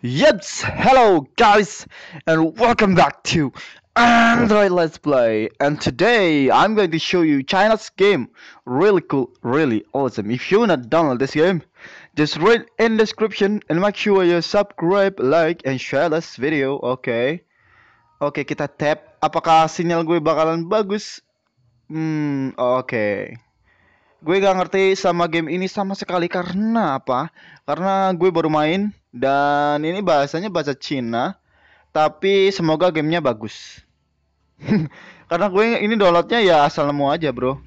Yeps, hello guys, and welcome back to Android Let's Play. And today I'm going to show you China's game. Really cool, really awesome. If you not download this game, just read in description and make sure you subscribe, like, and share this video. okay. okay, kita tap. Apakah sinyal gue bakalan bagus? Hmm, Okay gue gak ngerti sama game ini sama sekali karena apa karena gue baru main dan ini bahasanya bahasa Cina, tapi semoga gamenya bagus. Karena gue ini downloadnya ya asal nemu aja bro.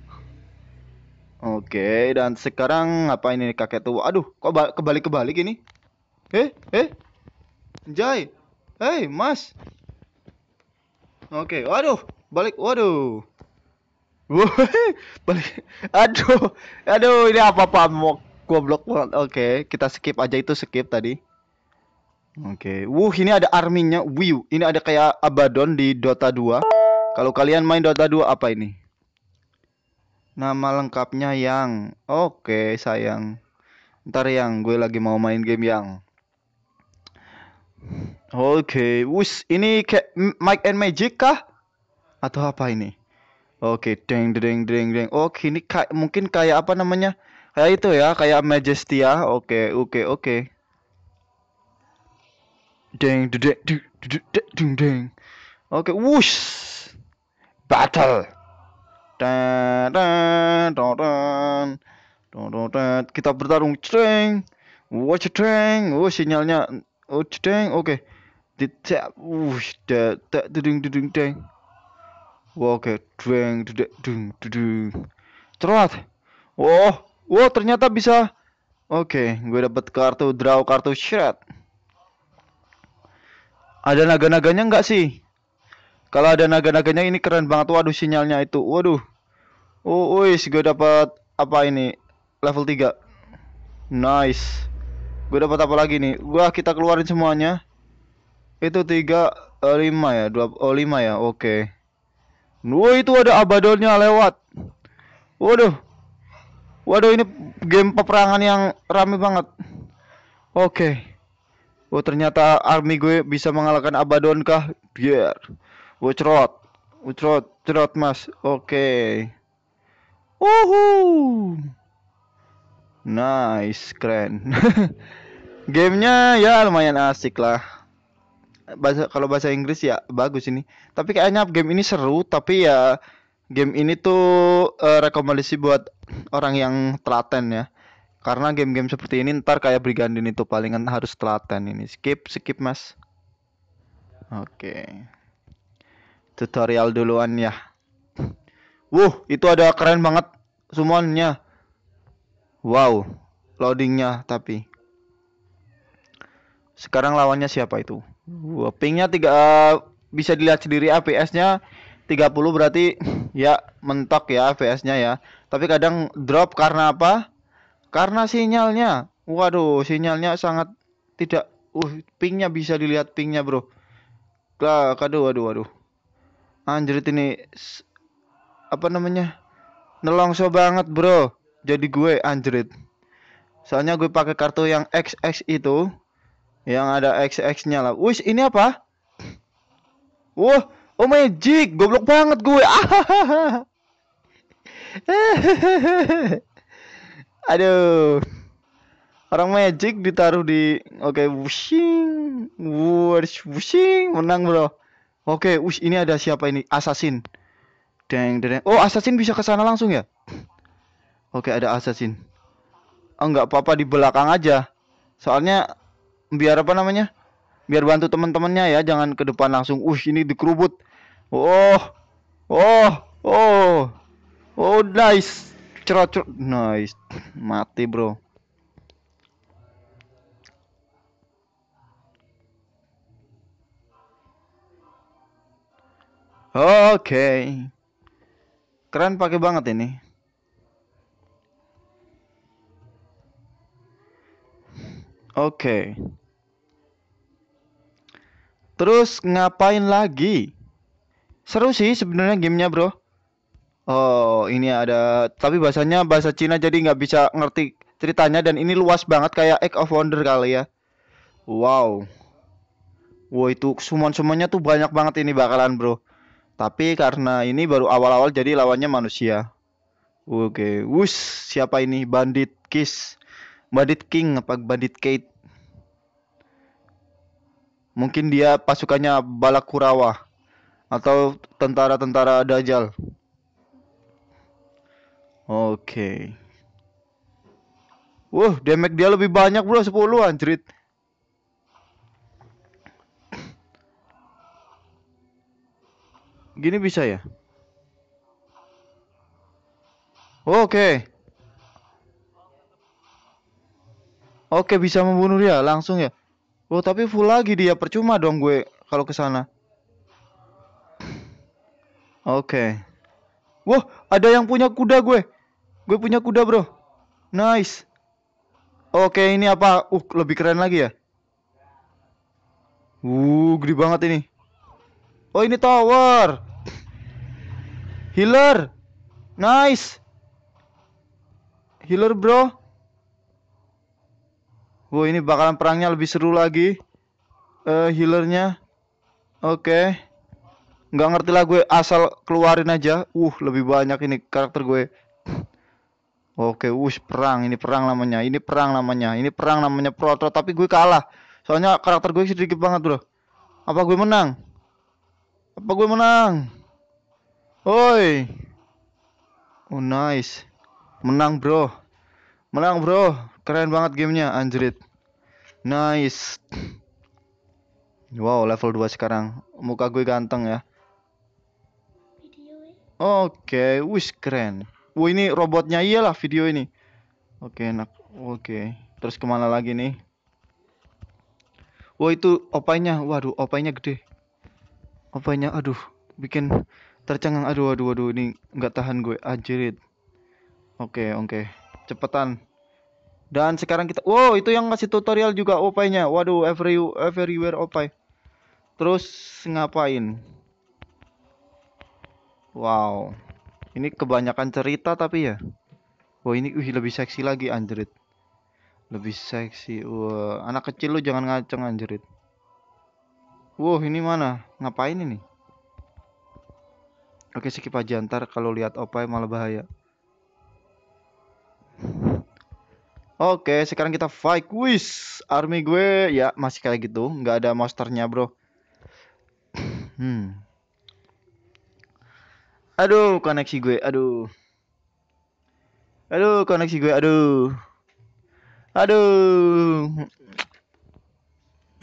Oke, dan sekarang apa ini kakek tua? Aduh, kok kebalik-kebalik ini? Eh, eh, Jai, hei eh, mas. Oke, waduh, balik, waduh. Woi, balik. Aduh, aduh, ini apa-apa mau goblok banget. Oke, kita skip aja itu skip tadi. Oke. Okay. Wuh, ini ada arminya. Wiu. Ini ada kayak Abaddon di Dota 2. Kalau kalian main Dota 2 apa ini? Nama lengkapnya yang. Oke, okay, sayang. Ntar yang gue lagi mau main game yang. Oke, okay. wush ini kayak Mike and Magic kah? Atau apa ini? Oke, okay. deng deng deng deng. Oke, okay, ini kayak mungkin kayak apa namanya? Kayak itu ya, kayak Majestia. Oke, okay, oke, okay, oke. Okay. Ding, deng deng deng deng deng oke ding wush battle dan ding ding ding kita bertarung ceng watch ceng oh sinyalnya oh ceng oke ding ding wush ding ding deng deng deng oke deng deng deng ding ding oh wow ternyata bisa oke okay. gue dapat kartu draw kartu shred ada naga-naganya nggak sih? Kalau ada naga-naganya ini keren banget. Waduh sinyalnya itu. Waduh. Oh, wis gue dapat apa ini? Level 3. Nice. Gue dapat apa lagi nih? Gua kita keluarin semuanya. Itu 3 5 eh, ya, 2 oh 5 ya. Oke. Okay. Wah, itu ada abadonnya lewat. Waduh. Waduh ini game peperangan yang rame banget. Oke. Okay. Oh ternyata army gue bisa mengalahkan Abaddon kah? Biar. Yeah. Ucrot. Oh, oh cerot mas. Oke. Okay. Uhu. Nice, keren. Gamenya ya lumayan asik lah. Bahasa kalau bahasa Inggris ya bagus ini. Tapi kayaknya game ini seru, tapi ya game ini tuh uh, rekomendasi buat orang yang telaten ya karena game-game seperti ini ntar kayak Brigandin itu palingan harus telaten ini. Skip, skip mas. Oke. Okay. Tutorial duluan ya. Wuh, itu ada keren banget summonnya. Wow, loadingnya tapi. Sekarang lawannya siapa itu? Wah, pingnya tiga uh, bisa dilihat sendiri APS-nya 30 berarti ya mentok ya APS-nya ya. Tapi kadang drop karena apa? Karena sinyalnya, waduh, sinyalnya sangat tidak uh pingnya bisa dilihat pingnya, Bro. Aduh, waduh, waduh. Anjrit ini apa namanya? Nelongso banget, Bro. Jadi gue anjrit. Soalnya gue pakai kartu yang XX itu yang ada XX-nya lah. Wis, ini apa? Wah, oh magic, goblok banget gue. Ah. Aduh. Orang magic ditaruh di oke okay, wushing. Wush wushing menang, Bro. Oke, okay, wush ini ada siapa ini? Assassin. Deng deng. Oh, assassin bisa ke sana langsung ya? Oke, okay, ada assassin. Oh, enggak apa-apa di belakang aja. Soalnya biar apa namanya? Biar bantu teman-temannya ya, jangan ke depan langsung. Us, ini dikerubut. Oh. Oh. Oh. Oh, nice cerocok nice mati bro oke okay. keren pakai banget ini oke okay. terus ngapain lagi seru sih sebenarnya gamenya bro Oh, ini ada tapi bahasanya bahasa Cina jadi nggak bisa ngerti ceritanya dan ini luas banget kayak Egg of Wonder kali ya. Wow. Wow itu summon-summonnya tuh banyak banget ini bakalan bro. Tapi karena ini baru awal-awal jadi lawannya manusia. Oke, okay. wus siapa ini Bandit Kiss, Bandit King apa Bandit Kate? Mungkin dia pasukannya Balakurawa atau tentara-tentara Dajjal. Oke. Wah, damage dia lebih banyak, Bro. 10 anjrit. Gini bisa ya? Oke. Oke, bisa membunuh dia langsung ya. Oh, tapi full lagi dia percuma dong gue kalau ke sana. Oke. Okay. Wah, ada yang punya kuda gue. Gue punya kuda, Bro. Nice. Oke, ini apa? Uh, lebih keren lagi ya. Uh, gede banget ini. Oh, ini tower. Healer. Nice. Healer, Bro. Wow, ini bakalan perangnya lebih seru lagi. Uh, healernya. Oke. Okay nggak ngerti lah gue asal keluarin aja uh lebih banyak ini karakter gue oke us perang ini perang namanya ini perang namanya ini perang namanya proto tapi gue kalah soalnya karakter gue sedikit banget bro apa gue menang apa gue menang oi oh nice menang bro menang bro keren banget gamenya anjrit nice wow level 2 sekarang muka gue ganteng ya Oke, wis keren. Wah ini robotnya iyalah video ini. Oke enak. Oke. Terus kemana lagi nih? Wah itu opainya. Waduh opainya gede. Opainya aduh bikin tercengang. Aduh aduh aduh ini nggak tahan gue ajirit. Oke oke cepetan. Dan sekarang kita, wow itu yang ngasih tutorial juga opainya. Waduh every everywhere opai. Terus ngapain? Wow. Ini kebanyakan cerita tapi ya. Wah, ini uh, lebih seksi lagi anjrit. Lebih seksi. Wah, anak kecil lu jangan ngaceng anjrit. Wah, ini mana? Ngapain ini? Oke, skip aja ntar kalau lihat opai malah bahaya. Oke, sekarang kita fight. Wis, army gue ya masih kayak gitu, nggak ada monsternya, bro. hmm. Aduh, koneksi gue. Aduh. Aduh, koneksi gue. Aduh. Aduh.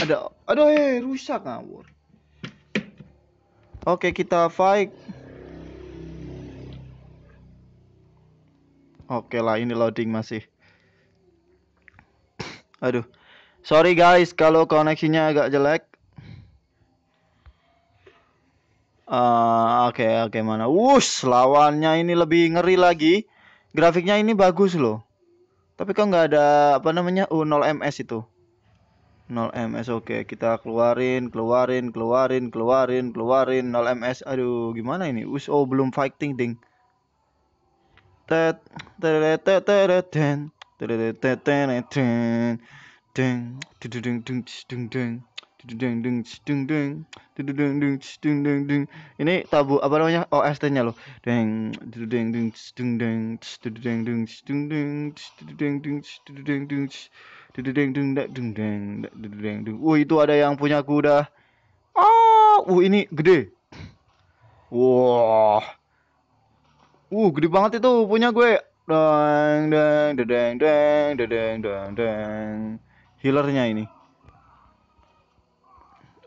Ada aduh eh rusak ngawur. Oke, kita fight. Oke lah, ini loading masih. Aduh. Sorry guys kalau koneksinya agak jelek. Uh, oke okay, oke okay, mana? Wush, lawannya ini lebih ngeri lagi. Grafiknya ini bagus loh. Tapi kok nggak ada apa namanya U0MS uh, itu. 0MS oke, okay. kita keluarin, keluarin, keluarin, keluarin, keluarin 0MS. Aduh, gimana ini? Wush, oh belum fighting ding. Tet tet tet tet tet tet tet tet tet deng deng deng deng deng deng deng deng deng deng ini tabu apa namanya OST-nya loh deng deng deng deng deng deng deng deng deng deng deng deng deng deng deng deng deng deng deng Wah itu ada yang punya kuda ah uh ini gede wah uh gede banget itu punya gue deng deng deng deng deng deng deng healernya ini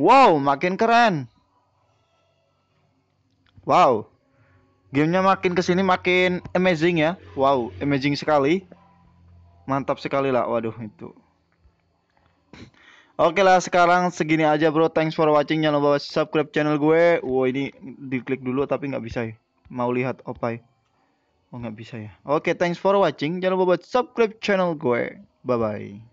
Wow, makin keren. Wow. Gamenya makin kesini makin amazing ya. Wow, amazing sekali. Mantap sekali lah. Waduh, itu. Oke lah sekarang segini aja bro Thanks for watching Jangan lupa subscribe channel gue Wow ini diklik dulu tapi nggak bisa ya Mau lihat opai Oh nggak bisa ya Oke thanks for watching Jangan lupa subscribe channel gue Bye bye